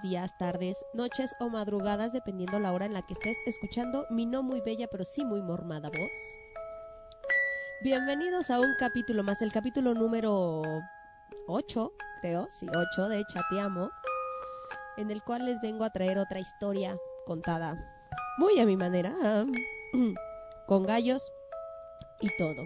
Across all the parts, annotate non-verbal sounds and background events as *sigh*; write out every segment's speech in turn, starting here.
días, tardes, noches o madrugadas, dependiendo la hora en la que estés escuchando mi no muy bella pero sí muy mormada voz. Bienvenidos a un capítulo más, el capítulo número 8, creo, sí, 8 de Chateamo, en el cual les vengo a traer otra historia contada, muy a mi manera, *clears throat* con gallos y todo.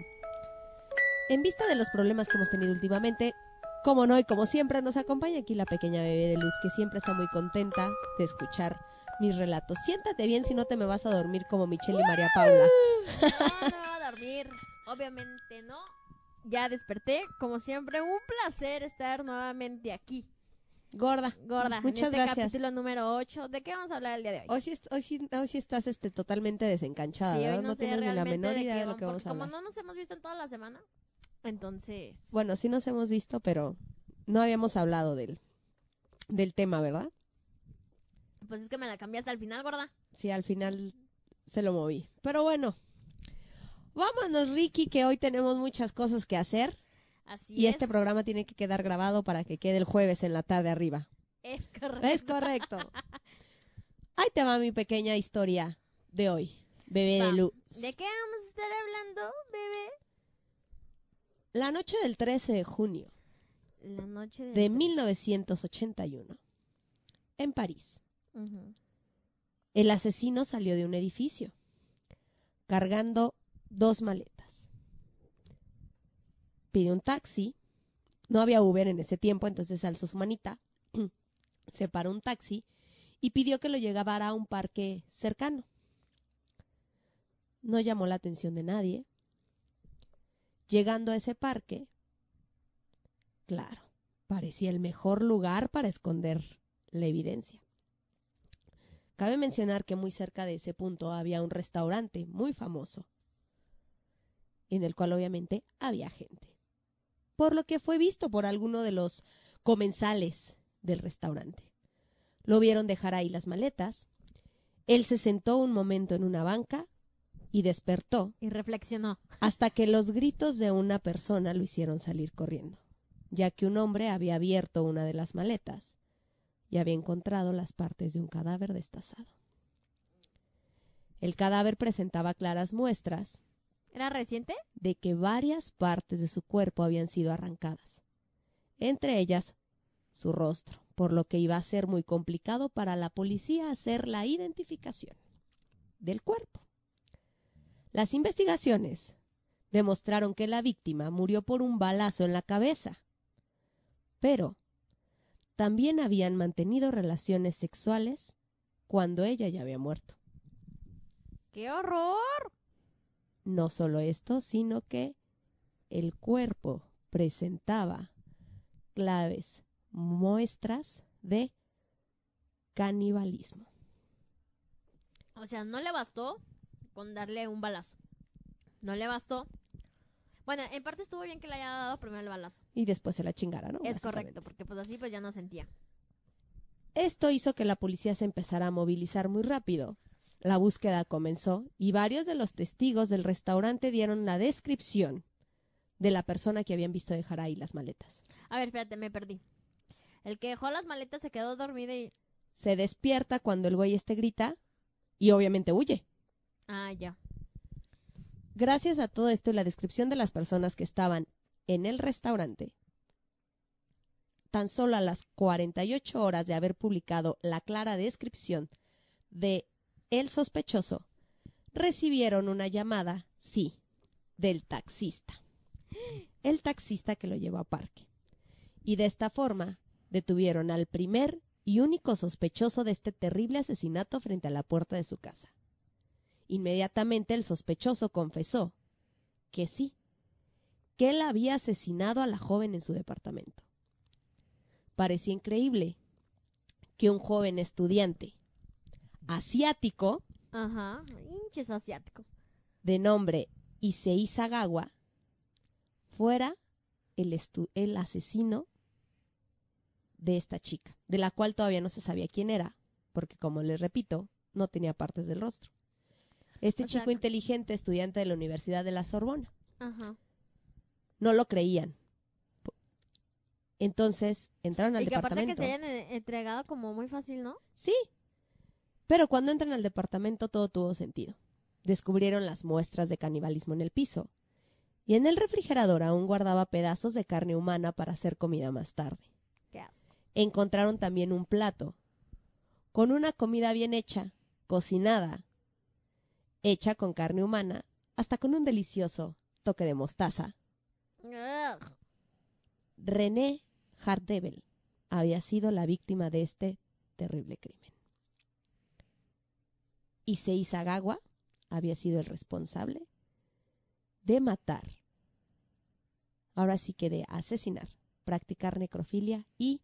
En vista de los problemas que hemos tenido últimamente, como no, y como siempre nos acompaña aquí la pequeña bebé de luz que siempre está muy contenta de escuchar mis relatos. Siéntate bien si no te me vas a dormir como Michelle y María Paula. No, no va a dormir. Obviamente no. Ya desperté. Como siempre, un placer estar nuevamente aquí. Gorda. Gorda. Muchas en este gracias. capítulo número 8. ¿De qué vamos a hablar el día de hoy? Hoy sí, hoy sí, estás este, totalmente desencanchada. Sí, no, tienes ni la menor idea de, de lo que vamos a hablar. Como no nos hemos visto en toda la semana, entonces. Bueno, sí nos hemos visto, pero no habíamos hablado del, del tema, ¿verdad? Pues es que me la cambiaste al final, gorda. Sí, al final se lo moví. Pero bueno, vámonos, Ricky, que hoy tenemos muchas cosas que hacer. Así y este programa tiene que quedar grabado para que quede el jueves en la tarde arriba. Es correcto. Es correcto. *laughs* Ahí te va mi pequeña historia de hoy, bebé de luz. ¿De qué vamos a estar hablando, bebé? La noche del 13 de junio de 1981 en París. El asesino salió de un edificio cargando dos maletas. Pidió un taxi. No había Uber en ese tiempo, entonces alzó su manita, *clears throat* se paró un taxi y pidió que lo llegara a un parque cercano. No llamó la atención de nadie. Llegando a ese parque, claro, parecía el mejor lugar para esconder la evidencia. Cabe mencionar que muy cerca de ese punto había un restaurante muy famoso, en el cual obviamente había gente, por lo que fue visto por alguno de los comensales del restaurante. Lo vieron dejar ahí las maletas, él se sentó un momento en una banca y despertó. Y reflexionó. Hasta que los gritos de una persona lo hicieron salir corriendo, ya que un hombre había abierto una de las maletas y había encontrado las partes de un cadáver destazado. El cadáver presentaba claras muestras. ¿Era reciente? De que varias partes de su cuerpo habían sido arrancadas. Entre ellas, su rostro, por lo que iba a ser muy complicado para la policía hacer la identificación del cuerpo. Las investigaciones demostraron que la víctima murió por un balazo en la cabeza, pero también habían mantenido relaciones sexuales cuando ella ya había muerto. ¡Qué horror! No solo esto, sino que el cuerpo presentaba claves, muestras de canibalismo. O sea, ¿no le bastó? con darle un balazo. No le bastó. Bueno, en parte estuvo bien que le haya dado primero el balazo. Y después se la chingara, ¿no? Es correcto, porque pues así pues ya no sentía. Esto hizo que la policía se empezara a movilizar muy rápido. La búsqueda comenzó y varios de los testigos del restaurante dieron la descripción de la persona que habían visto dejar ahí las maletas. A ver, espérate, me perdí. El que dejó las maletas se quedó dormido y... Se despierta cuando el güey este grita y obviamente huye. Ah, ya. Gracias a todo esto y la descripción de las personas que estaban en el restaurante, tan solo a las 48 horas de haber publicado la clara descripción de el sospechoso, recibieron una llamada, sí, del taxista. El taxista que lo llevó a parque. Y de esta forma detuvieron al primer y único sospechoso de este terrible asesinato frente a la puerta de su casa. Inmediatamente el sospechoso confesó que sí, que él había asesinado a la joven en su departamento. Parecía increíble que un joven estudiante asiático, asiáticos, de nombre Isei Sagawa, fuera el, el asesino de esta chica, de la cual todavía no se sabía quién era, porque como les repito, no tenía partes del rostro. Este chico inteligente, estudiante de la Universidad de la Sorbona. Ajá. No lo creían. Entonces entraron al y que Aparte que se hayan eh, entregado como muy fácil, ¿no? Sí. Pero cuando entran al departamento todo tuvo sentido. Descubrieron las muestras de canibalismo en el piso. Y en el refrigerador aún guardaba pedazos de carne humana para hacer comida más tarde. Qué asco. Encontraron también un plato con una comida bien hecha, cocinada, hecha con carne humana, hasta con un delicioso toque de mostaza. René Hardebel había sido la víctima de este terrible crimen. Y Issei Sagawa había sido el responsable de matar, ahora sí que de asesinar, practicar necrofilia y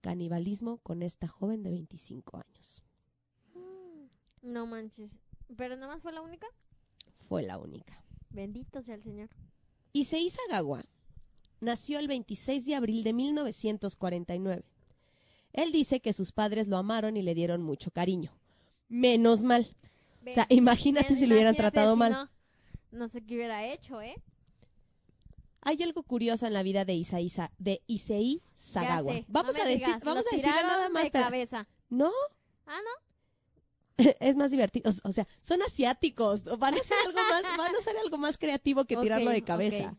canibalismo con esta joven de 25 años. No manches. ¿Pero más fue la única? Fue la única. Bendito sea el Señor. Issei Gagua nació el 26 de abril de 1949. Él dice que sus padres lo amaron y le dieron mucho cariño. Menos mal. o sea, imagínate si lo hubieran tratado mal. No, sé qué hubiera hecho, ¿eh? Hay algo curioso en la vida de Isaísa, de Isei Sagawa. vamos a decir, vamos a decir nada más. De cabeza. ¿No? Ah, no. *laughs* es más divertido. O sea, son asiáticos. Van a hacer algo más, *laughs* van a hacer algo más creativo que tirarlo de cabeza.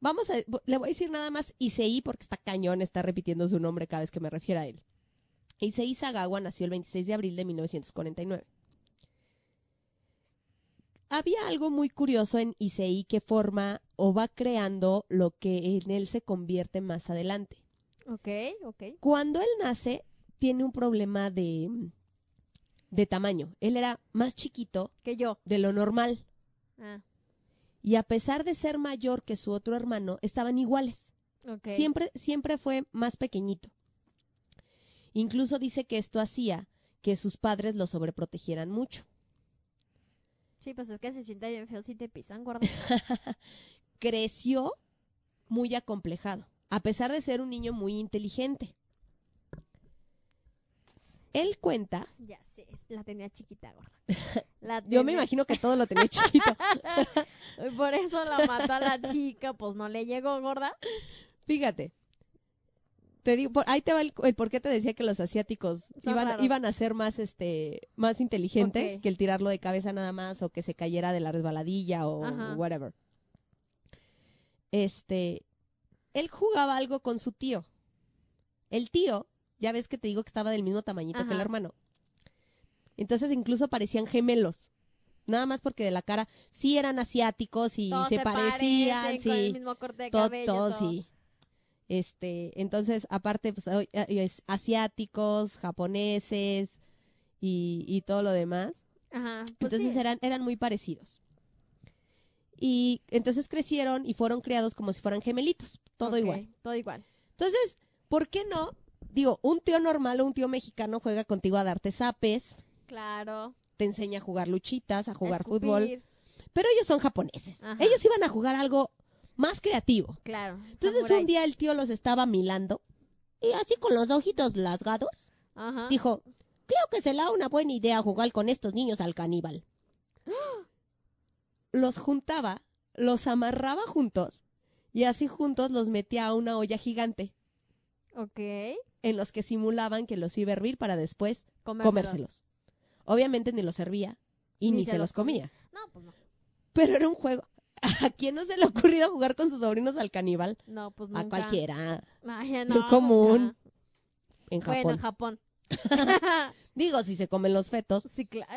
Vamos a, le voy a decir nada más Isei porque está cañón, está repitiendo su nombre cada vez que me refiero a él. Isei Sagawa nació el 26 de abril de 1949. Había algo muy curioso en Isei que forma o va creando lo que en él se convierte más adelante. Ok, ok. Cuando él nace, tiene un problema de de tamaño. Él era más chiquito que yo. De lo normal. Ah. Y a pesar de ser mayor que su otro hermano, estaban iguales. Siempre, siempre fue más pequeñito. Incluso dice que esto hacía que sus padres lo sobreprotegieran mucho. Sí, pues es que se siente bien feo si te pisan, gordo. *laughs* Creció muy acomplejado, a pesar de ser un niño muy inteligente él cuenta. Ya sé, la tenía chiquita, gorda. *laughs* Yo me imagino que todo lo tenía *laughs* chiquito. *laughs* Por eso la mató a la chica, pues no le llegó, gorda. Fíjate. Te digo, ahí te va el, por qué te decía que los asiáticos iban, a ser más este más inteligentes que el tirarlo de cabeza nada más o que se cayera de la resbaladilla o whatever. Este, él jugaba algo con su tío. El tío ya ves que te digo que estaba del mismo tamañito que el hermano. Entonces incluso parecían gemelos. Nada más porque de la cara sí eran asiáticos y se, parecían, sí. sí. Este, entonces aparte pues ah, asiáticos, japoneses y, todo lo demás. Ajá, pues entonces eran eran muy parecidos. Y entonces crecieron y fueron criados como si fueran gemelitos, todo igual. Todo igual. Entonces, ¿por qué no digo, un tío normal o un tío mexicano juega contigo a darte zapes. Claro. Te enseña a jugar luchitas, a jugar fútbol. Pero ellos son japoneses. Ellos iban a jugar algo más creativo. Claro. Entonces un día el tío los estaba milando y así con los ojitos lasgados, dijo, creo que será una buena idea jugar con estos niños al caníbal. *gasps* Los juntaba, los amarraba juntos y así juntos los metía a una olla gigante. Ok en los que simulaban que los iba a hervir para después comérselos. Obviamente ni los servía y ni, se, los comía. No, pues no. Pero era un juego. ¿A quién no se le ha ocurrido jugar con sus sobrinos al caníbal? No, pues nunca. A cualquiera. no, Muy común. En Japón. Bueno, en Japón. *laughs* Digo, si se comen los fetos. Sí, claro.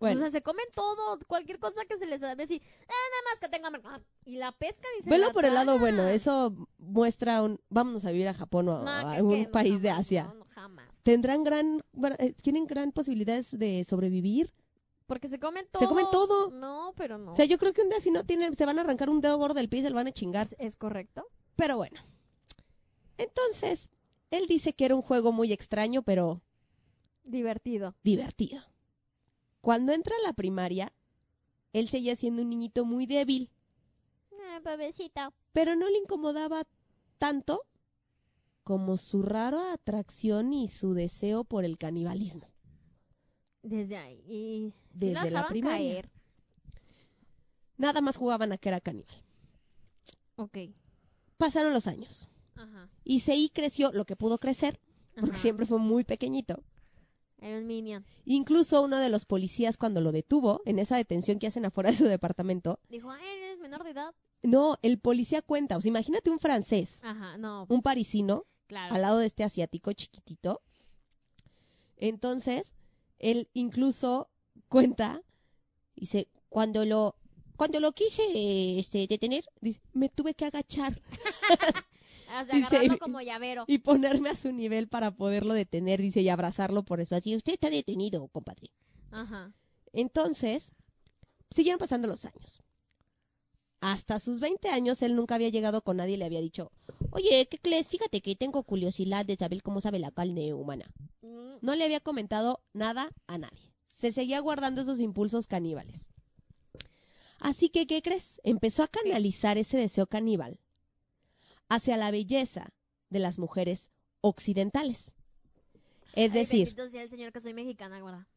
Bueno. O sea, se comen todo, cualquier cosa que se les da así, eh, nada más que tenga ah, Y la pesca dice. Velo por el lado bueno, eso muestra un vámonos a vivir a Japón o a algún país de Asia. Tendrán gran eh, tienen gran posibilidades de sobrevivir. Porque se comen todo. Se comen todo. No, pero no. O sea, yo creo que un día si no tienen, se van a arrancar un dedo gordo del pie y se lo van a chingar. Es correcto. Pero bueno. Entonces, él dice que era un juego muy extraño, pero divertido. Divertido. Cuando entra a la primaria, él seguía siendo un niñito muy débil. Ah, Pero no le incomodaba tanto como su rara atracción y su deseo por el canibalismo. Desde ahí. Desde la primaria. Nada más jugaban a que era caníbal. Ok. Pasaron los años. Ajá. Y Sei creció lo que pudo crecer, porque siempre fue muy pequeñito. Era un minion. Incluso uno de los policías cuando lo detuvo, en esa detención que hacen afuera de su departamento, dijo, Ay, eres menor de edad. No, el policía cuenta, o sea, imagínate un francés, Ajá, no, pues un parisino, al lado de este asiático chiquitito. Entonces, él incluso cuenta, dice, cuando lo, cuando lo quise este, detener, me tuve que agachar. *laughs* agarrarlo como llavero. Y ponerme a su nivel para poderlo detener, dice, y abrazarlo por espacio. y usted está detenido, compadre. Ajá. Entonces, siguieron pasando los años. Hasta sus 20 años, él nunca había llegado con nadie y le había dicho, oye, ¿qué crees? Fíjate que tengo curiosidad de saber cómo sabe la carne humana. Mm. No le había comentado nada a nadie. Se seguía guardando esos impulsos caníbales. Así que, ¿qué crees? Empezó a canalizar ese deseo caníbal hacia la belleza de las mujeres occidentales. Es decir,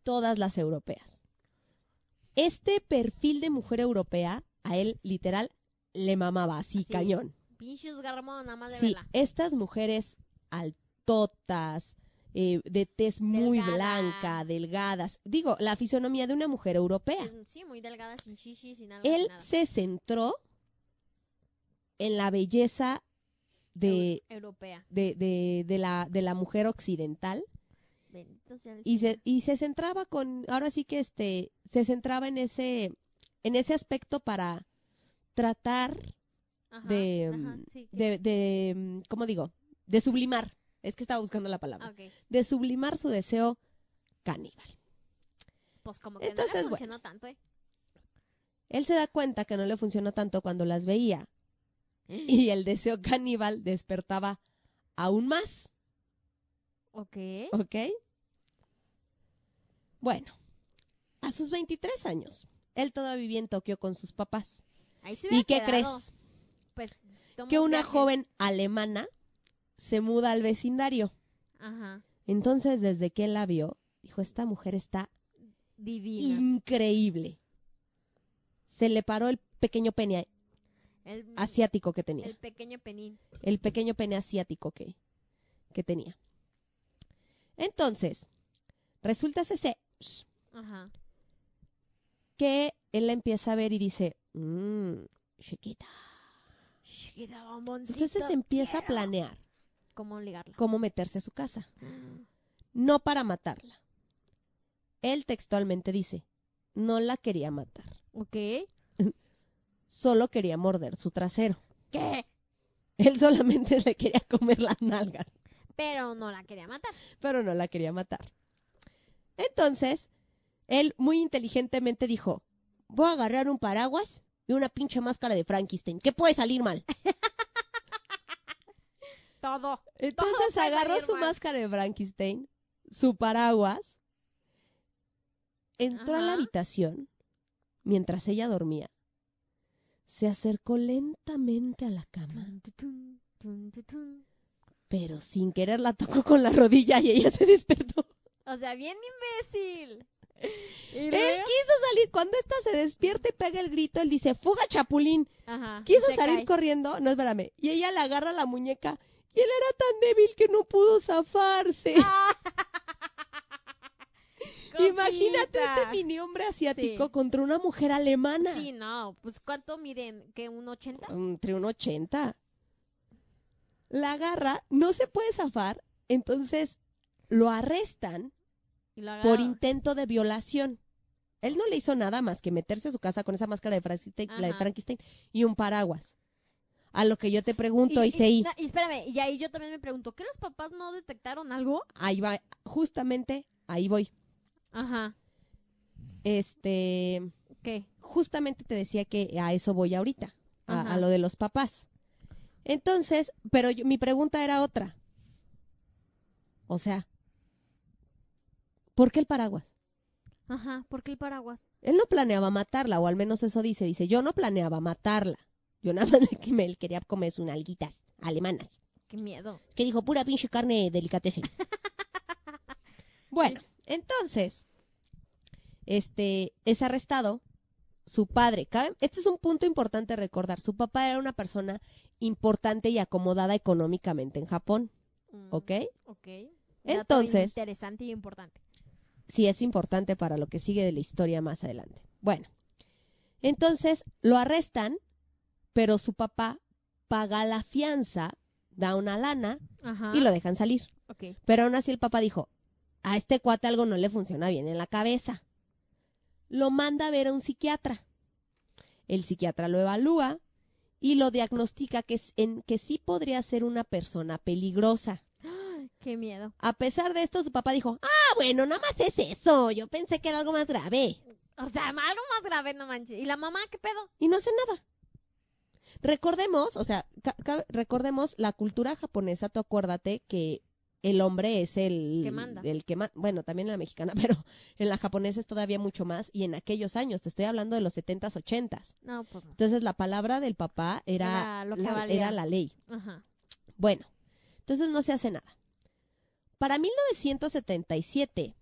todas las europeas. Este perfil de mujer europea, a él literal, le mamaba así, cañón. Pinches sí, estas mujeres altotas, eh, de tez muy blanca, delgadas. Digo, la fisonomía de una mujer europea. Mm, sí, muy delgada, sin sin nada. Él se centró en la belleza de europea de, de, la de la mujer occidental y se, y se centraba con ahora sí que este se centraba en ese en ese aspecto para tratar mm, de, de, mm, cómo digo de sublimar es que estaba buscando la palabra de sublimar su deseo caníbal pues como que Entonces, no le funcionó tanto ¿eh? él se da cuenta que no le funcionó tanto cuando las veía y el deseo caníbal despertaba aún más. Ok. Ok. Bueno, a sus 23 años, él todavía vivía en Tokio con sus papás. ¿Y qué crees? Pues que una joven alemana se muda al vecindario. Ajá. Entonces, desde que él la vio, dijo, esta mujer está divina. Increíble. Se le paró el pequeño pene asiático que tenía. El pequeño penín. El pequeño pene asiático que, que tenía. Entonces, resulta ese que él la empieza a ver y dice, mm, chiquita. Entonces empieza a planear. Cómo ligarla. Cómo meterse a su casa. Mm. No para matarla. Él textualmente dice, no la quería matar. Ok. *laughs* solo quería morder su trasero. ¿Qué? Él solamente *laughs* le quería comer las nalgas. Pero no la quería matar. Pero no la quería matar. Entonces, él muy inteligentemente dijo, voy a agarrar un paraguas y una pinche máscara de Frankenstein. ¿Qué puede salir mal? *laughs* todo. Entonces agarró su máscara de Frankenstein, su paraguas, entró a la habitación mientras ella dormía se acercó lentamente a la cama. Pero sin querer la tocó con la rodilla y ella se despertó. O sea, bien imbécil. *laughs* Él quiso salir. Cuando esta se despierta y pega el grito, él dice, fuga chapulín. Ajá, quiso salir corriendo, no espérame. Y ella le agarra la muñeca y él era tan débil que no pudo zafarse. *laughs* Ah. Imagínate este mini hombre asiático contra una mujer alemana. Sí, no, pues ¿cuánto miden? ¿Que un 80? Entre un 80. La agarra, no se puede zafar, entonces lo arrestan por intento de violación. Él no le hizo nada más que meterse a su casa con esa máscara de Frankenstein, y un paraguas. A lo que yo te pregunto, y, se Y, y, espérame, y ahí yo también me pregunto, ¿qué los papás no detectaron algo? Ahí va, justamente, ahí voy. Ajá. Este. ¿Qué? Justamente te decía que a eso voy ahorita, a, lo de los papás. Entonces, pero mi pregunta era otra. O sea, ¿por qué el paraguas? Ajá, ¿por qué el paraguas? Él no planeaba matarla, o al menos eso dice. Dice, yo no planeaba matarla. Yo nada más *laughs* que me quería comer sus nalguitas alemanas. Qué miedo. Que dijo, pura pinche carne delicatessen. *laughs* bueno, entonces, este es arrestado. Su padre, este es un punto importante recordar. Su papá era una persona importante y acomodada económicamente en Japón. Mm, ¿Ok? Ok. Entonces. Interesante y importante. Sí, es importante para lo que sigue de la historia más adelante. Bueno, entonces lo arrestan, pero su papá paga la fianza, da una lana y lo dejan salir. Pero aún así el papá dijo, a este cuate algo no le funciona bien en la cabeza. Lo manda a ver a un psiquiatra. El psiquiatra lo evalúa y lo diagnostica que, es en, que sí podría ser una persona peligrosa. *gasps* ¡Qué miedo! A pesar de esto, su papá dijo, ah, bueno, nada más es eso. Yo pensé que era algo más grave. O sea, algo más grave, no manches. ¿Y la mamá qué pedo? Y no hace nada. Recordemos, o sea, recordemos la cultura japonesa, tú acuérdate que el hombre es el que manda. que bueno, también en la mexicana, *laughs* pero en la japonesa es todavía mucho más. Y en aquellos años, te estoy hablando de los 70s, 80s. No, por... Pues entonces la palabra del papá era, la, ley. Ajá. Bueno, entonces no se hace nada. Para 1977,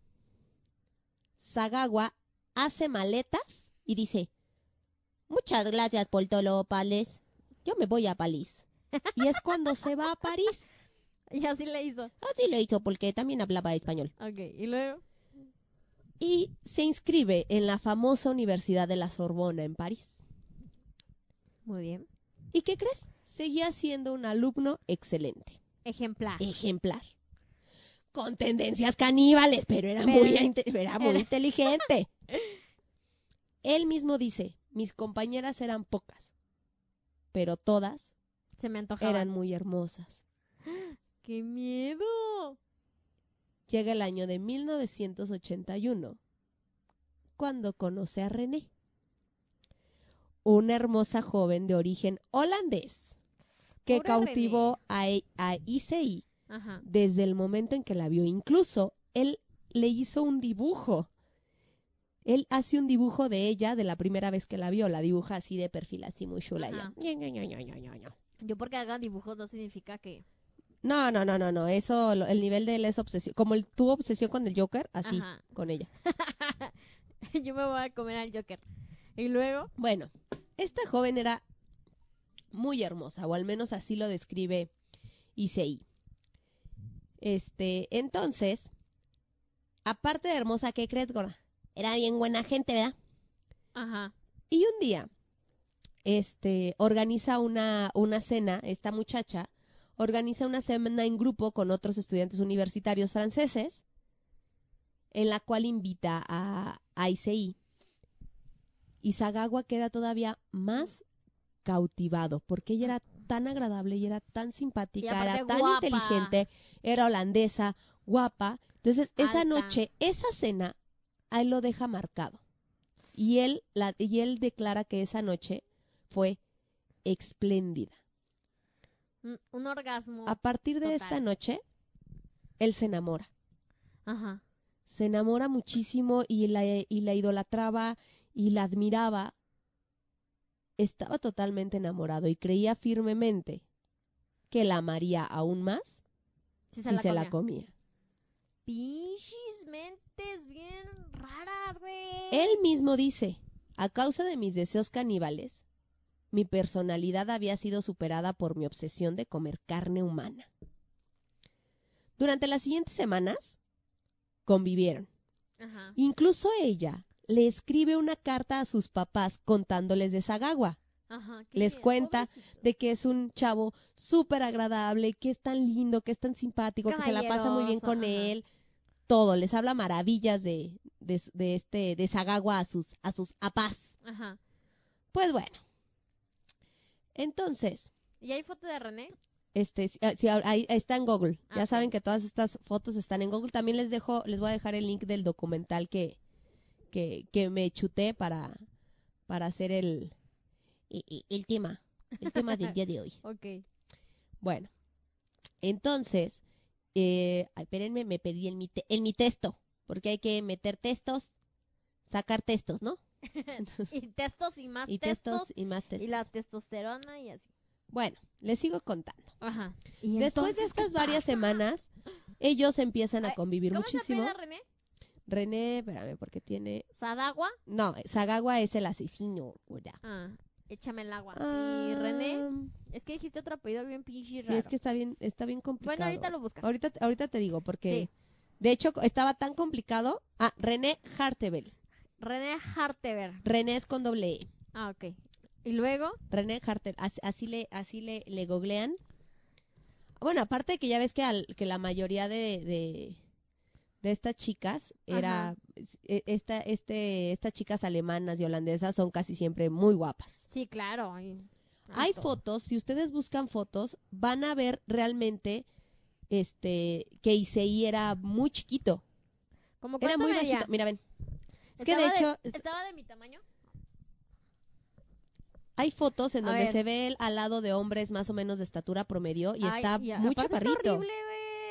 Sagawa hace maletas y dice, muchas gracias, Poltolo Pales. Yo me voy a París. Y es cuando se va a París. *laughs* Y así le hizo. Así le hizo porque también hablaba español. Ok, y luego. Y se inscribe en la famosa Universidad de la Sorbona en París. Muy bien. ¿Y qué crees? Seguía siendo un alumno excelente. Ejemplar. Ejemplar. Con tendencias caníbales, pero era, muy, muy inteligente. *laughs* Él mismo dice, mis compañeras eran pocas, pero todas se me antojaban. eran muy hermosas. *gasps* ¡Qué miedo! Llega el año de 1981, cuando conoce a René, una hermosa joven de origen holandés que cautivó a, ICI e, desde el momento en que la vio. Incluso él le hizo un dibujo. Él hace un dibujo de ella de la primera vez que la vio. La dibuja así de perfil, así muy chula. Yo porque haga dibujos no significa que... No, no, no, no, no. Eso, el nivel de él es obsesión. Como el, obsesión con el Joker, así, con ella. *laughs* Yo me voy a comer al Joker. Y luego, Bueno, esta joven era muy hermosa, o al menos así lo describe Issei. Este, entonces, aparte de hermosa, ¿qué crees, Era bien buena gente, ¿verdad? ajá, Y un día, este, organiza una, una cena, esta muchacha, organiza una semana en grupo con otros estudiantes universitarios franceses, en la cual invita a, ICI. Y Sagawa queda todavía más cautivado, porque ella era tan agradable y era tan simpática, era tan inteligente, era holandesa, guapa. Entonces, esa noche, esa cena, a él lo deja marcado. Y él, la, y él declara que esa noche fue espléndida. Un orgasmo. A partir de esta noche, él se enamora. Ajá. Se enamora muchísimo y la, idolatraba y la admiraba. Estaba totalmente enamorado y creía firmemente que la amaría aún más si se, la, comía. bien raras, güey. Él mismo dice, a causa de mis deseos caníbales, mi personalidad había sido superada por mi obsesión de comer carne humana. Durante las siguientes semanas, convivieron. Incluso ella le escribe una carta a sus papás contándoles de Sagawa. les cuenta de que es un chavo súper agradable, que es tan lindo, que es tan simpático, que se la pasa muy bien con él. Todo, les habla maravillas de, de, este, de Sagawa a sus, a sus apás. Pues bueno, entonces. ¿Y hay foto de René? Este, sí, ah, ahí está en Google. ya ah, saben que todas estas fotos están en Google. También les dejo, les voy a dejar el link del documental que, que, que me chuté para, para hacer el, el, tema, el tema del día de hoy. *laughs* Ok. Bueno, entonces, eh, espérenme, me pedí el el mi texto, porque hay que meter textos, sacar textos, ¿no? *laughs* y testos y más y testos, y más Y la testosterona y así. Bueno, les sigo contando. Ajá. Después de estas varias semanas, ellos empiezan a, convivir muchísimo. ¿Cómo se René? René, espérame, porque tiene... ¿Sadagua? No, Sagagua es el asesino, Ah, échame el agua. y ah. René, es que dijiste otro apellido bien pinche raro. Sí, es que está bien, está bien complicado. Bueno, ahorita lo buscas. Ahorita, ahorita te digo, porque... De hecho, estaba tan complicado. Ah, René Hartebel. René Hartever. René es con doble E. Ah, ok. ¿Y luego? René Hartever. Así, le, así le, le googlean. Bueno, aparte que ya ves que, al, que la mayoría de, de, estas chicas era. E, esta, este, estas chicas alemanas y holandesas son casi siempre muy guapas. Sí, claro. Hay, fotos, si ustedes buscan fotos, van a ver realmente este que Issei era muy chiquito. Como era muy bajito. Mira, ven. Es que de hecho. ¿Estaba de mi tamaño? Hay fotos en donde se ve él al lado de hombres más o menos de estatura promedio y está muy chaparrito. Está horrible,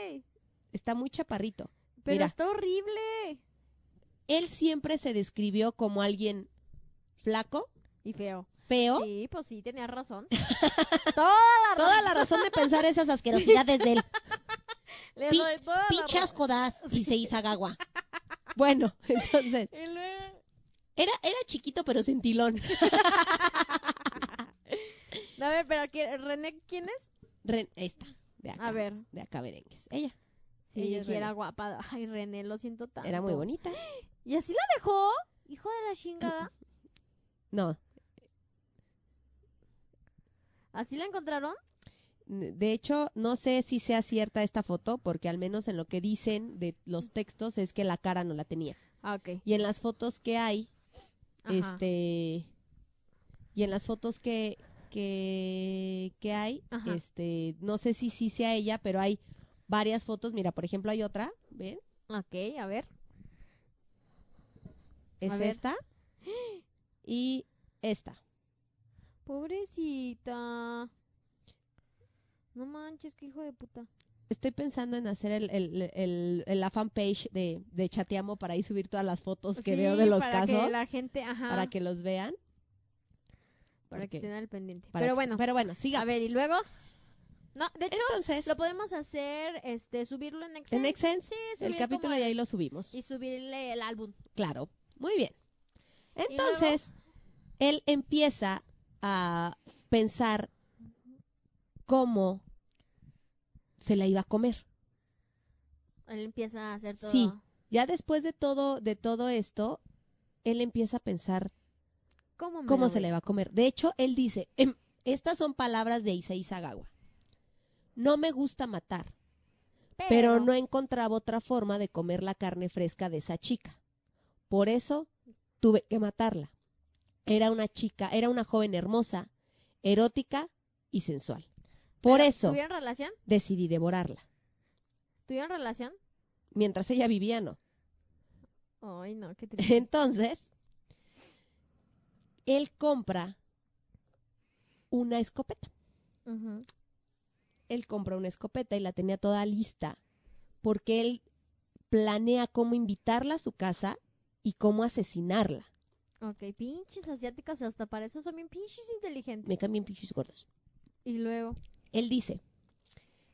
güey. Está muy chaparrito. Pero está horrible. Él siempre se describió como alguien flaco. Y feo. Feo. Sí, pues sí, tenía razón. *laughs* toda la razón. de pensar esas *laughs* asquerosidades de él. Le doy toda y se hizo Bueno, *laughs* entonces. Era, chiquito, pero centilón. *laughs* A ver, pero René, ¿quién es? esta, de acá. A ver. De acá, Berengues. Ella. Sí, ella sí era guapa. Ay, René, lo siento tanto. Era muy bonita. *gasps* ¿Y así la dejó? Hijo de la chingada. *laughs* No. ¿Así la encontraron? De hecho, no sé si sea cierta esta foto, porque al menos en lo que dicen de los textos es que la cara no la tenía. Ah, ok. Y en las fotos que hay, este y en las fotos que que, que hay, este, no sé si sí sea ella, pero hay varias fotos. Mira, por ejemplo, hay otra, ¿ven? Ok, a ver. Es esta *gasps* y esta. Pobrecita. No manches, qué hijo de puta estoy pensando en hacer el, el, el, la fanpage de, de Chateamo para ahí subir todas las fotos que veo de los para casos. Que la gente, Para que los vean. Para que estén al pendiente. pero bueno. Pero bueno, siga. A ver, y luego. No, de hecho, lo podemos hacer, este, subirlo en Excel. En Excel, sí, el capítulo y ahí lo subimos. Y subirle el álbum. Claro, muy bien. Entonces, él empieza a pensar cómo se la iba a comer. Él empieza a hacer todo. Sí, ya después de todo, de todo esto, él empieza a pensar cómo, se la iba a comer. De hecho, él dice, em, estas son palabras de Isaí Sagawa. No me gusta matar, pero no encontraba otra forma de comer la carne fresca de esa chica. Por eso tuve que matarla. Era una chica, era una joven hermosa, erótica y sensual. Por eso. relación? Decidí devorarla. ¿Tuvieron relación? Mientras ella vivía, no. Ay, no, qué *laughs* triste. Entonces, él compra una escopeta. Él compra una escopeta y la tenía toda lista porque él planea cómo invitarla a su casa y cómo asesinarla. Ok, pinches asiáticas, hasta para eso son bien pinches inteligentes. Me cambian pinches gordos. Y luego él dice,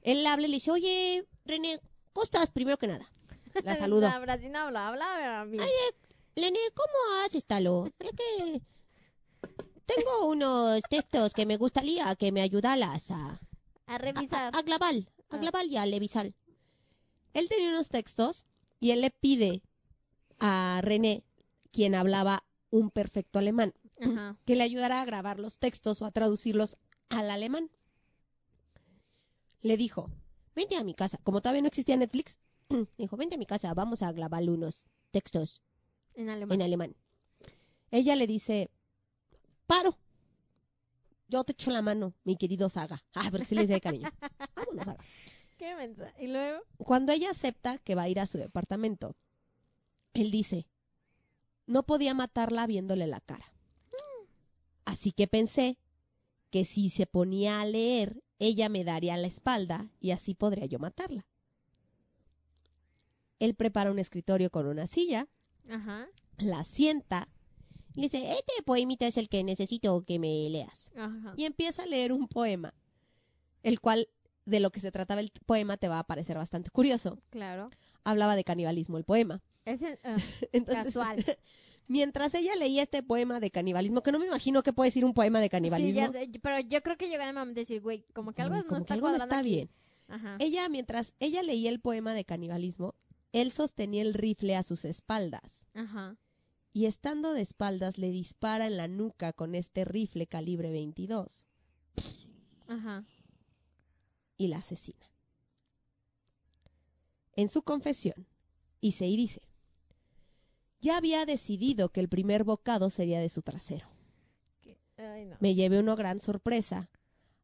él habla y le dice, oye, René, ¿cómo estás? Primero que nada. La *laughs* saludo. habla, habla, Oye, René, ¿cómo haces, Talo? Es que tengo unos textos que me gustaría que me ayudaras a... A revisar. A, a Glaval, a ah. Glaval y a Levisal. Él tenía unos textos y él le pide a René, quien hablaba un perfecto alemán, que le ayudara a grabar los textos o a traducirlos al alemán le dijo, vente a mi casa. Como todavía no existía Netflix, *clears throat* dijo, vente a mi casa, vamos a grabar unos textos. En alemán. En alemán. Ella le dice, paro. Yo te echo la mano, mi querido Saga. *laughs* Ah, porque se le dice de cariño. *laughs* Vámonos, Saga. Qué mensaje. Y luego. Cuando ella acepta que va a ir a su departamento, él dice, no podía matarla viéndole la cara. Mm. Así que pensé que si se ponía a leer ella me daría la espalda y así podría yo matarla. Él prepara un escritorio con una silla, la sienta, y dice, este poemita es el que necesito que me leas. Y empieza a leer un poema, el cual de lo que se trataba el poema te va a parecer bastante curioso. Claro. Hablaba de canibalismo el poema. Es el, ah, *laughs* casual. *laughs* mientras ella leía este poema de canibalismo, que no me imagino que puede decir un poema de canibalismo. Sí, pero yo creo que llegaba a decir, güey, como que algo no está, algo no está bien. Ajá. Ella, mientras ella leía el poema de canibalismo, él sostenía el rifle a sus espaldas. Ajá. Y estando de espaldas le dispara en la nuca con este rifle calibre 22. Ajá. Y la asesina. En su confesión, Issei dice, ya había decidido que el primer bocado sería de su trasero. Me llevé una gran sorpresa.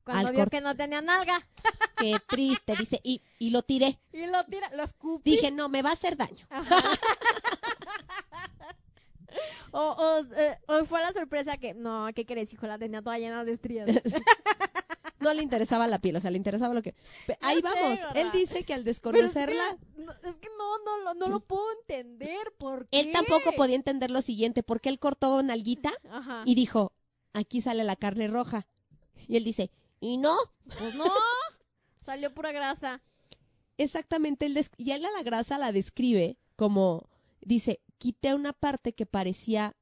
Cuando vio que no tenía nalga. *laughs* Qué triste, dice, y, y lo tiré. *laughs* Y lo tira, lo escupí. Dije, no, me va a hacer daño. *laughs* Eh, o, fue la sorpresa que, no, ¿qué querés, hijo? La tenía toda llena de estrías no le interesaba la piel, o sea, le interesaba lo que... Ahí vamos, él dice que al desconocerla... es que, no, no, no, no, lo puedo entender, porque Él tampoco podía entender lo siguiente, porque él cortó una alguita y dijo, aquí sale la carne roja. Y él dice, ¿y no? Pues no, *laughs* salió pura grasa. Exactamente, él y él a la grasa la describe como, dice, quité una parte que parecía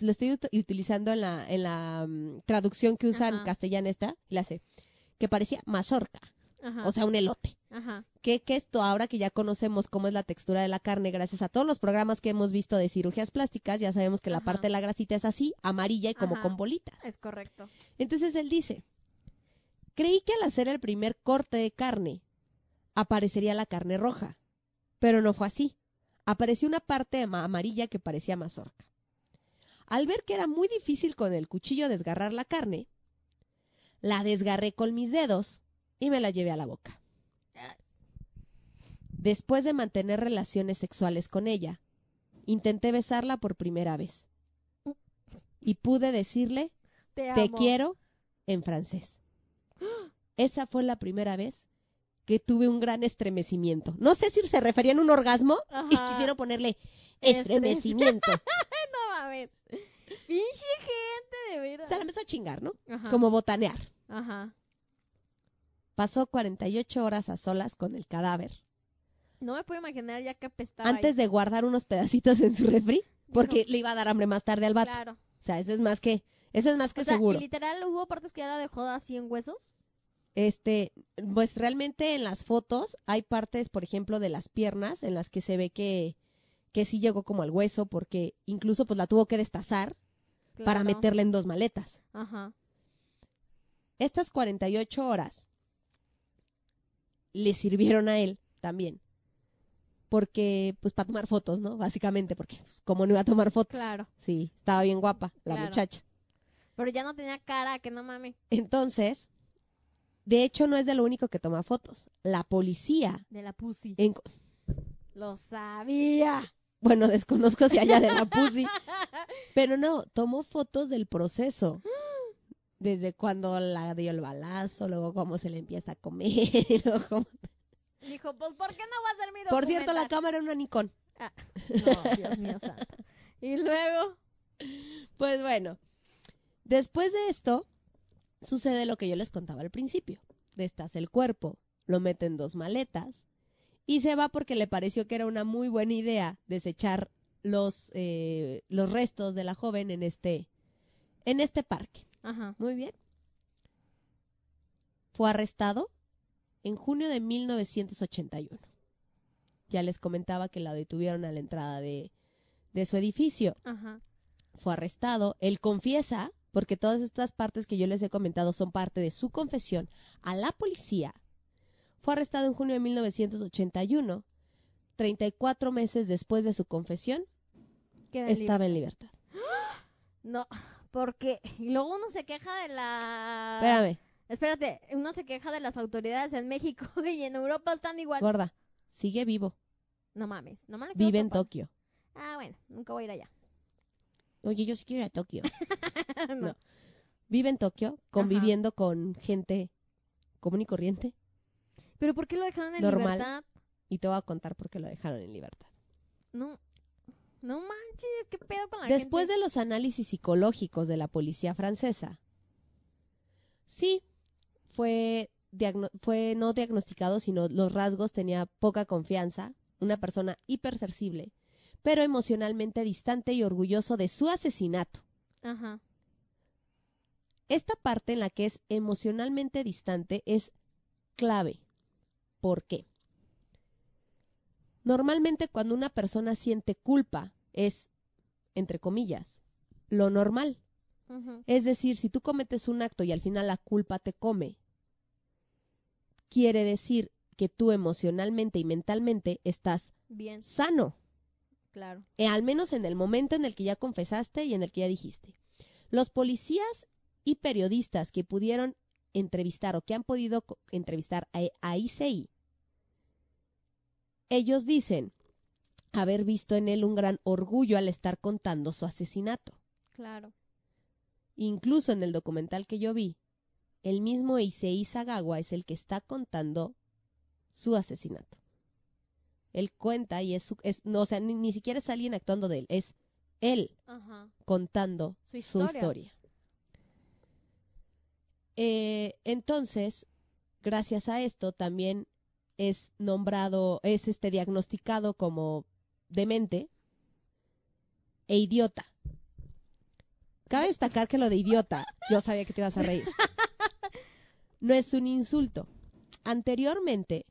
lo estoy utilizando en la, en la mm, traducción que usan castellana castellano esta, y la hace que parecía mazorca. O sea, un elote. Que, esto, ahora que ya conocemos cómo es la textura de la carne, gracias a todos los programas que hemos visto de cirugías plásticas, ya sabemos que la parte de la grasita es así, amarilla y como con bolitas. Es correcto. Entonces él dice, creí que al hacer el primer corte de carne, aparecería la carne roja. Pero no fue así. Apareció una parte amarilla que parecía mazorca. Al ver que era muy difícil con el cuchillo desgarrar la carne, la desgarré con mis dedos y me la llevé a la boca. Después de mantener relaciones sexuales con ella, intenté besarla por primera vez. Y pude decirle, te, quiero, en francés. Esa fue la primera vez que tuve un gran estremecimiento. No sé si se referían a un orgasmo y quisieron ponerle estremecimiento. *laughs* no ver. Pinche gente, de veras. Se la empezó a chingar, ¿no? Como botanear. Ajá. Pasó 48 horas a solas con el cadáver. No me puedo imaginar ya que apestaba. Antes de guardar unos pedacitos en su refri, porque le iba a dar hambre más tarde al vato. Claro. O sea, eso es más que, eso es más que o sea, literal hubo partes que ya la dejó así en huesos? Este, pues realmente en las fotos hay partes, por ejemplo, de las piernas en las que se ve que, que sí llegó como al hueso, porque incluso pues la tuvo que destazar para meterla en dos maletas. Ajá estas 48 horas le sirvieron a él también. Porque, pues, para tomar fotos, ¿no? Básicamente, porque, como pues, ¿cómo no iba a tomar fotos? Claro. Sí, estaba bien guapa la muchacha. Pero ya no tenía cara, que no mames. Entonces, de hecho, no es de lo único que toma fotos. La policía. De la pussy. Lo sabía. Bueno, desconozco si allá de la pussy. *laughs* pero no, tomó fotos del proceso. *laughs* desde cuando la dio el balazo, luego cómo se le empieza a comer, *laughs* Dijo, pues ¿por qué no va a ser mi Por cierto, la cámara era una Nikon. Ah. no, Dios mío santo. Y luego... Pues bueno, después de esto, sucede lo que yo les contaba al principio. Destas el cuerpo, lo mete en dos maletas y se va porque le pareció que era una muy buena idea desechar los, eh, los restos de la joven en este, en este parque. Muy bien. Fue arrestado en junio de 1981. Ya les comentaba que la detuvieron a la entrada de, de su edificio. Fue arrestado. Él confiesa, porque todas estas partes que yo les he comentado son parte de su confesión a la policía. Fue arrestado en junio de 1981, 34 meses después de su confesión. estaba en libertad. *gasps* No. Porque *laughs* luego uno se queja de la... Espérame. Espérate, uno se queja de las autoridades en *laughs* México y en Europa están igual. Gorda, sigue vivo. No mames, no mames. Vive en Tokio. Ah, bueno, nunca voy a ir allá. Oye, yo sí quiero ir a Tokio. *laughs* no. Vive en Tokio, conviviendo con gente común y corriente. ¿Pero por qué lo dejaron en Normal. libertad? Y te voy a contar por qué lo dejaron en libertad. No, no manches, qué pedo con la Después de los análisis psicológicos de la policía francesa. Sí, fue, fue no diagnosticado, sino los rasgos tenía poca confianza, una persona hipersensible, pero emocionalmente distante y orgulloso de su asesinato. Ajá. Esta parte en la que es emocionalmente distante es clave. ¿Por qué? Normalmente cuando una persona siente culpa es, entre comillas, lo normal. Es decir, si tú cometes un acto y al final la culpa te come, quiere decir que tú emocionalmente y mentalmente estás Bien. sano. Claro. Eh, al menos en el momento en el que ya confesaste y en el que ya dijiste. Los policías y periodistas que pudieron entrevistar o que han podido entrevistar a, e, a ICI, ellos dicen haber visto en él un gran orgullo al estar contando su asesinato. Claro. Incluso en el documental que yo vi, el mismo Eisei Sagawa es el que está contando su asesinato. Él cuenta y es, su, no, o sea, ni, siquiera es alguien actuando de él, es él contando su historia. Eh, entonces, gracias a esto también es nombrado, es este diagnosticado como demente e idiota. Cabe destacar que lo de idiota, yo sabía que te ibas a reír. No es un insulto. Anteriormente,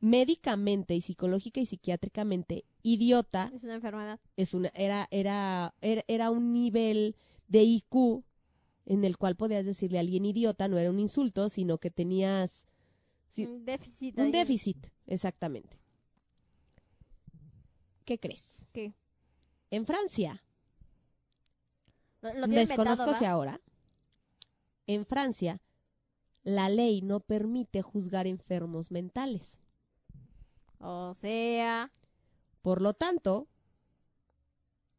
médicamente y psicológica y psiquiátricamente, idiota es una enfermedad. Es una era era era, un nivel de IQ en el cual podías decirle a alguien idiota, no era un insulto, sino que tenías un déficit. Un déficit, exactamente. ¿qué crees? ¿Qué? En Francia. Lo, lo Desconozco si ahora. En Francia, la ley no permite juzgar enfermos mentales. O sea. Por lo tanto,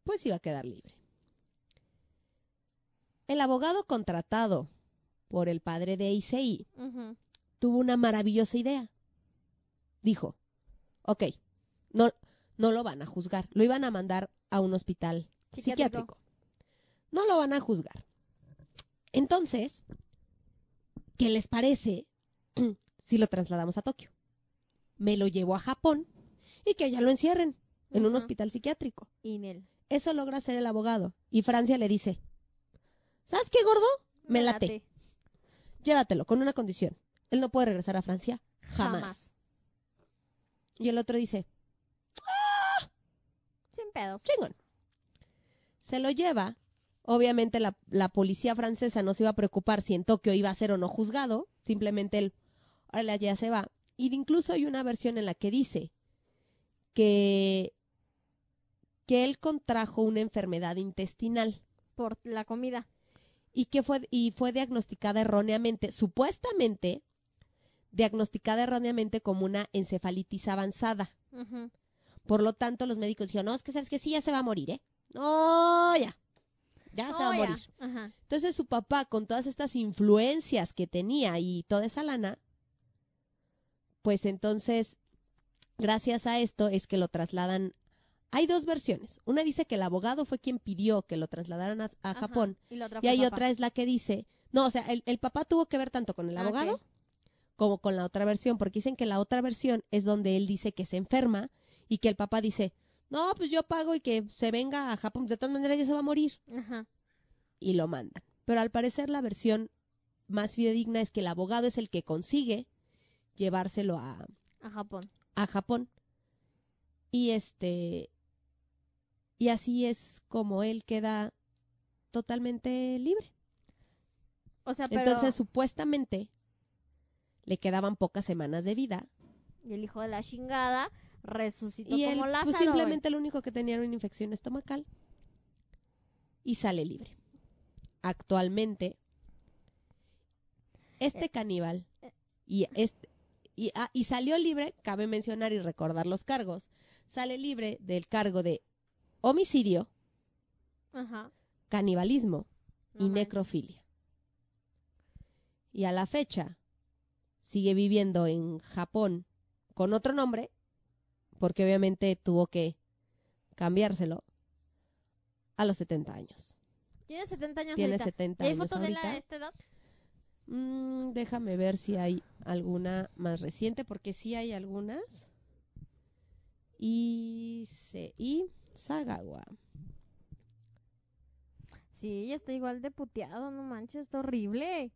pues iba a quedar libre. El abogado contratado por el padre de Ici tuvo una maravillosa idea. Dijo, ok, no, no lo van a juzgar. Lo iban a mandar a un hospital psiquiátrico. No lo van a juzgar. Entonces, ¿qué les parece *clears throat* si lo trasladamos a Tokio? Me lo llevo a Japón y que allá lo encierren en un hospital psiquiátrico. ¿En él? Eso logra hacer el abogado. Y Francia le dice, ¿sabes qué, gordo? Me late. Llévatelo, con una condición. Él no puede regresar a Francia jamás. Y el otro dice, se lo lleva. Obviamente la, policía francesa no se iba a preocupar si en Tokio iba a ser o no juzgado. Simplemente él, ahora ya se va. Y incluso hay una versión en la que dice que, que él contrajo una enfermedad intestinal. Por la comida. Y que fue, y fue diagnosticada erróneamente, supuestamente diagnosticada erróneamente como una encefalitis avanzada. Por lo tanto, los médicos dijeron, no, es que sabes que sí, ya se va a morir, ¿eh? No, ya. Ya se va a morir. Entonces su papá, con todas estas influencias que tenía y toda esa lana, pues entonces, gracias a esto es que lo trasladan. Hay dos versiones. Una dice que el abogado fue quien pidió que lo trasladaran a, Japón. Y, hay otra es la que dice, no, o sea, el, papá tuvo que ver tanto con el ah, abogado como con la otra versión, porque dicen que la otra versión es donde él dice que se enferma y que el papá dice, no, pues yo pago y que se venga a Japón, de todas maneras ya se va a morir. Ajá. Y lo mandan. Pero al parecer la versión más fidedigna es que el abogado es el que consigue llevárselo a... A Japón. A Japón. Y este... Y así es como él queda totalmente libre. O sea, pero... Entonces, supuestamente, le quedaban pocas semanas de vida. Y el hijo de la chingada resucitó y como él, fue pues, simplemente el único que tenía una infección estomacal y sale libre. Actualmente, este eh, caníbal eh. y, y, ah, y salió libre, cabe mencionar y recordar los cargos, sale libre del cargo de homicidio, canibalismo y necrofilia. Y a la fecha sigue viviendo en Japón con otro nombre, porque obviamente tuvo que cambiárselo a los 70 años. Tiene 70 años. Tiene ahorita. hay fotos de la esta edad? Mm, déjame ver si hay alguna más reciente, porque sí hay algunas. Y, se, y Sagawa. Sí, ya está igual de puteado, no manches, está horrible.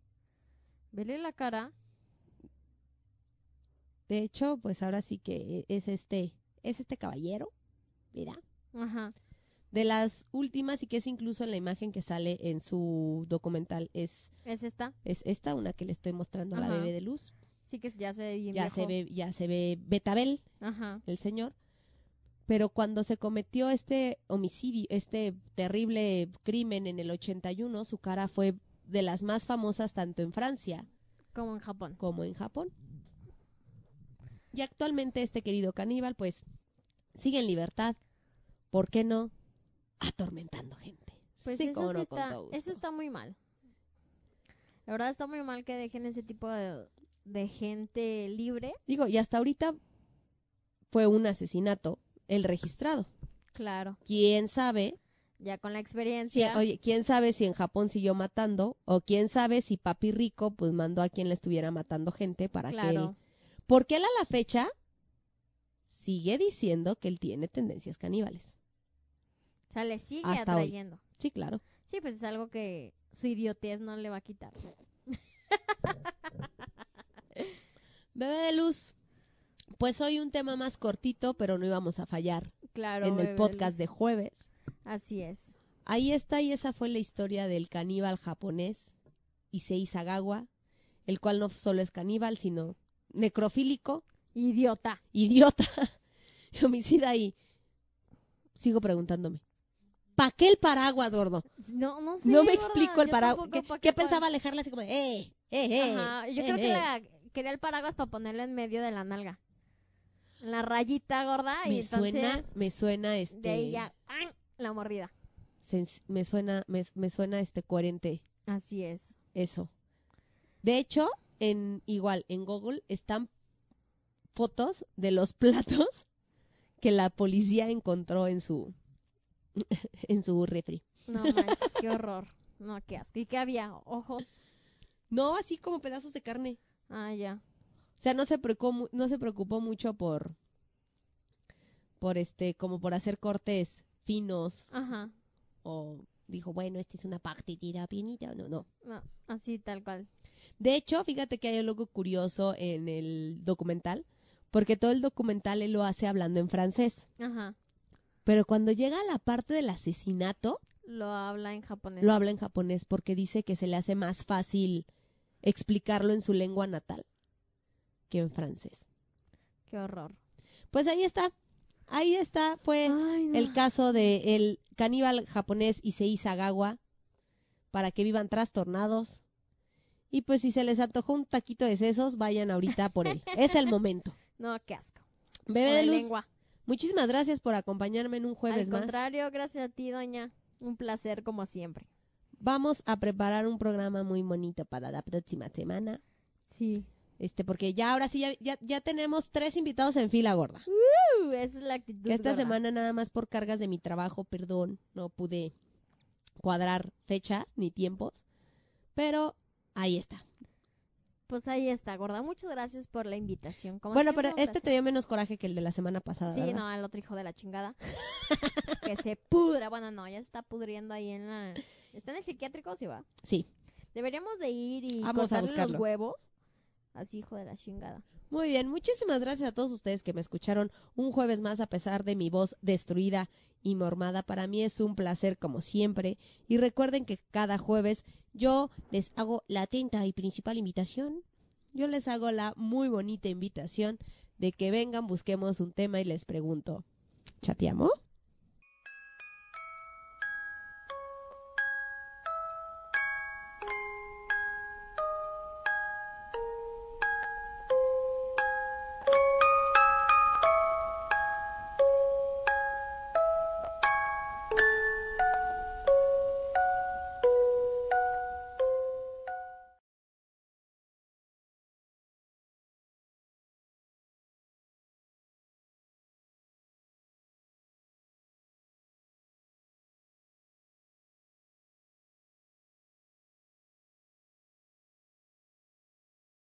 Vele la cara. De hecho, pues ahora sí que e, es este, es este caballero, mira. Ajá. De las últimas y que es incluso en la imagen que sale en su documental es. ¿Es esta? Es esta, una que le estoy mostrando a la bebé de luz. Sí que ya se ve ya se ve, ya se ve Betabel, Ajá. el señor. Pero cuando se cometió este homicidio, este terrible crimen en el 81, su cara fue de las más famosas tanto en Francia como en Japón. Como en Japón. Y actualmente este querido caníbal, pues, sigue en libertad. ¿Por qué no? Atormentando gente. Pues eso, está, eso está muy mal. La verdad está muy mal que dejen ese tipo de, gente libre. Digo, y hasta ahorita fue un asesinato el registrado. Claro. ¿Quién sabe? Ya con la experiencia. oye, ¿quién sabe si en Japón siguió matando? O quién sabe si papi rico pues mandó a quien le estuviera matando gente para que porque él a la fecha sigue diciendo que él tiene tendencias caníbales. O sea, le sigue atrayendo. Sí, claro. Sí, pues es algo que su idiotez no le va a quitar. *laughs* Bebé de luz. Pues hoy un tema más cortito, pero no íbamos a fallar. Claro. En el podcast de, jueves. Así es. Ahí está, y esa fue la historia del caníbal japonés Issei Sagawa, el cual no solo es caníbal, sino necrofílico. Idiota. Idiota. *laughs* homicida y sigo preguntándome. ¿Para qué el paraguas, gordo? No, no sé. No me explico el paraguas. ¿Qué, ¿qué pensaba alejarla así como, eh, eh, eh? yo eh, creo que eh"? quería el paraguas para ponerlo en medio de la nalga. La rayita gorda y entonces, suena, me suena este. De ella, la mordida. me suena, me, me suena este coherente. Así es. Eso. De hecho, en igual, en Google están fotos de los *laughs* platos que la policía encontró en su *laughs* en su refri. No *laughs* manches, qué horror. No, qué asco. ¿Y qué había? ojo? No, así como pedazos de carne. Ah, ya. O sea, no se preocupó, no se preocupó mucho por por este como por hacer cortes finos. Ajá. O dijo, bueno, esta es una partidita o no, no. No, así tal cual. De hecho, fíjate que hay algo curioso en el documental, porque todo el documental él lo hace hablando en francés. Ajá. Pero cuando llega a la parte del asesinato... Lo habla en japonés. Lo habla en japonés porque dice que se le hace más fácil explicarlo en su lengua natal que en francés. Qué horror. Pues ahí está. Ahí está. Fue el caso del caníbal japonés hizo Sagawa. Para que vivan trastornados y pues si se les antojó un taquito de sesos, vayan ahorita por él. es el momento. *laughs* No, qué asco. Bebe de, luz. Lengua. Muchísimas gracias por acompañarme en un jueves más. Al contrario, gracias a ti, doña. Un placer como siempre. Vamos a preparar un programa muy bonito para la próxima semana. Sí. Este, porque ya ahora sí, ya, tenemos tres invitados en fila gorda. Uh, esa es la actitud. Esta semana nada más por cargas de mi trabajo, perdón, no pude cuadrar fechas ni tiempos. Pero Ahí está. Pues ahí está, gorda. Muchas gracias por la invitación. bueno, pero este te dio menos coraje que el de la semana pasada. Sí, no, el otro hijo de la chingada. *laughs* que se pudra. Bueno, no, ya se está pudriendo ahí en la. ¿Está en el psiquiátrico, o se va? Sí. Deberíamos de ir y Vamos los huevos. Así, hijo de la chingada. Muy bien, muchísimas gracias a todos ustedes que me escucharon un jueves más a pesar de mi voz destruida y mormada. Para mí es un placer como siempre. Y recuerden que cada jueves yo les hago la atenta y principal invitación. Yo les hago la muy bonita invitación de que vengan, busquemos un tema y les pregunto, ¿chateamos?